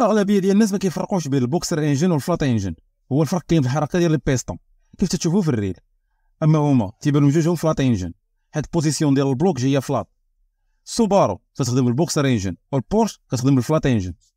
الاغلبيه ديال الناس ما كيفرقوش بين البوكسر انجن والفلات انجن هو الفرق كاين في الحركه ديال البيستون كيف تشوفوا في الريل اما هما تيبانو جوجهم فلات انجن حيت البوزيسيون ديال البلوك جايه فلات سوبارو كتخدم البوكسر انجن والبورش كتخدم الفلات انجن